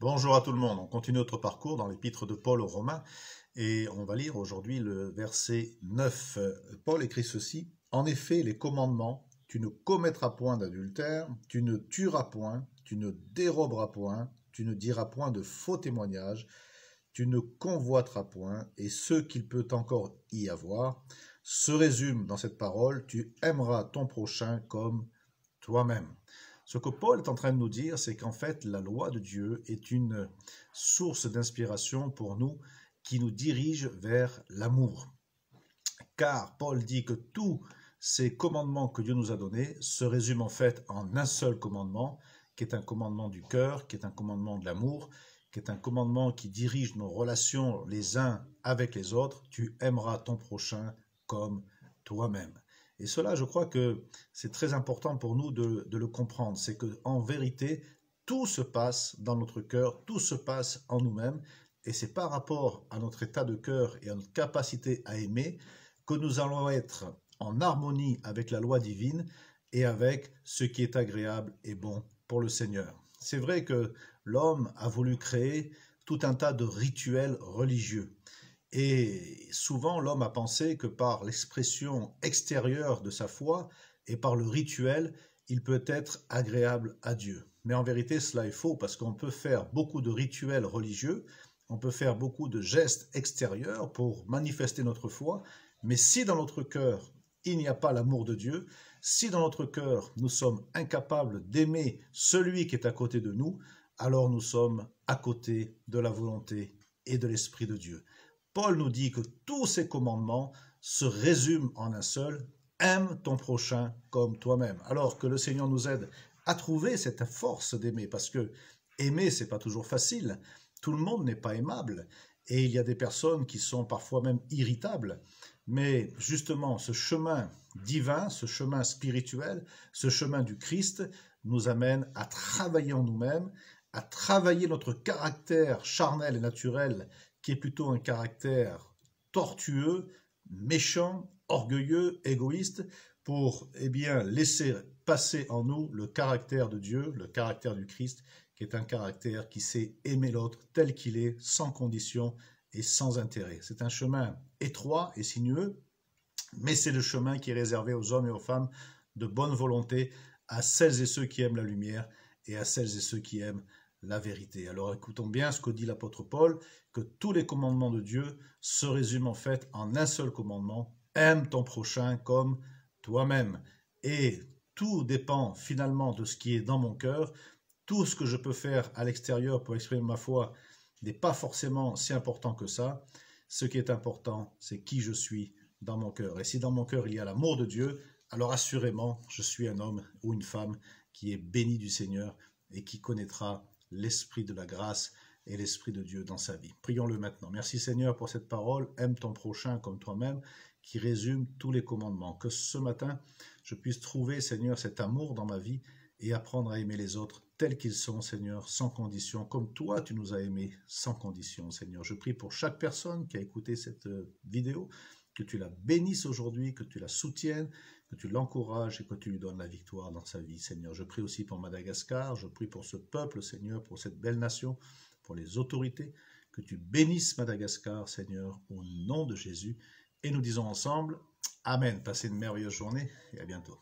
Bonjour à tout le monde, on continue notre parcours dans l'épître de Paul aux Romains et on va lire aujourd'hui le verset 9. Paul écrit ceci, En effet les commandements, tu ne commettras point d'adultère, tu ne tueras point, tu ne déroberas point, tu ne diras point de faux témoignages, tu ne convoiteras point, et ce qu'il peut encore y avoir se résume dans cette parole, tu aimeras ton prochain comme toi-même. Ce que Paul est en train de nous dire, c'est qu'en fait, la loi de Dieu est une source d'inspiration pour nous qui nous dirige vers l'amour. Car Paul dit que tous ces commandements que Dieu nous a donnés se résument en fait en un seul commandement, qui est un commandement du cœur, qui est un commandement de l'amour, qui est un commandement qui dirige nos relations les uns avec les autres. Tu aimeras ton prochain comme toi-même. Et cela, je crois que c'est très important pour nous de, le comprendre. C'est que, en vérité, tout se passe dans notre cœur, tout se passe en nous-mêmes. Et c'est par rapport à notre état de cœur et à notre capacité à aimer que nous allons être en harmonie avec la loi divine et avec ce qui est agréable et bon pour le Seigneur. C'est vrai que l'homme a voulu créer tout un tas de rituels religieux. Et souvent, l'homme a pensé que par l'expression extérieure de sa foi et par le rituel, il peut être agréable à Dieu. Mais en vérité, cela est faux parce qu'on peut faire beaucoup de rituels religieux, on peut faire beaucoup de gestes extérieurs pour manifester notre foi, mais si dans notre cœur, il n'y a pas l'amour de Dieu, si dans notre cœur, nous sommes incapables d'aimer celui qui est à côté de nous, alors nous sommes à côté de la volonté et de l'Esprit de Dieu. Paul nous dit que tous ces commandements se résument en un seul, aime ton prochain comme toi-même. Alors que le Seigneur nous aide à trouver cette force d'aimer, parce que aimer, c'est pas toujours facile. Tout le monde n'est pas aimable, et il y a des personnes qui sont parfois même irritables. Mais justement, ce chemin divin, ce chemin spirituel, ce chemin du Christ nous amène à travailler en nous-mêmes, à travailler notre caractère charnel et naturel qui est plutôt un caractère tortueux, méchant, orgueilleux, égoïste, pour eh bien, laisser passer en nous le caractère de Dieu, le caractère du Christ, qui est un caractère qui sait aimer l'autre tel qu'il est, sans condition et sans intérêt. C'est un chemin étroit et sinueux, mais c'est le chemin qui est réservé aux hommes et aux femmes de bonne volonté, à celles et ceux qui aiment la lumière et à celles et ceux qui aiment la vérité. Alors écoutons bien ce que dit l'apôtre Paul, que tous les commandements de Dieu se résument en fait en un seul commandement, aime ton prochain comme toi-même. Et tout dépend finalement de ce qui est dans mon cœur. Tout ce que je peux faire à l'extérieur pour exprimer ma foi n'est pas forcément si important que ça. Ce qui est important, c'est qui je suis dans mon cœur. Et si dans mon cœur il y a l'amour de Dieu, alors assurément, je suis un homme ou une femme qui est béni du Seigneur et qui connaîtra l'Esprit de la grâce et l'Esprit de Dieu dans sa vie. Prions-le maintenant. Merci Seigneur pour cette parole. Aime ton prochain comme toi-même qui résume tous les commandements. Que ce matin, je puisse trouver, Seigneur, cet amour dans ma vie et apprendre à aimer les autres tels qu'ils sont, Seigneur, sans condition, comme toi tu nous as aimés sans condition, Seigneur. Je prie pour chaque personne qui a écouté cette euh, vidéo, que tu la bénisses aujourd'hui, que tu la soutiennes, que tu l'encourages et que tu lui donnes la victoire dans sa vie, Seigneur. Je prie aussi pour Madagascar, je prie pour ce peuple, Seigneur, pour cette belle nation, pour les autorités, que tu bénisses Madagascar, Seigneur, au nom de Jésus. Et nous disons ensemble, Amen. Passez une merveilleuse journée et à bientôt.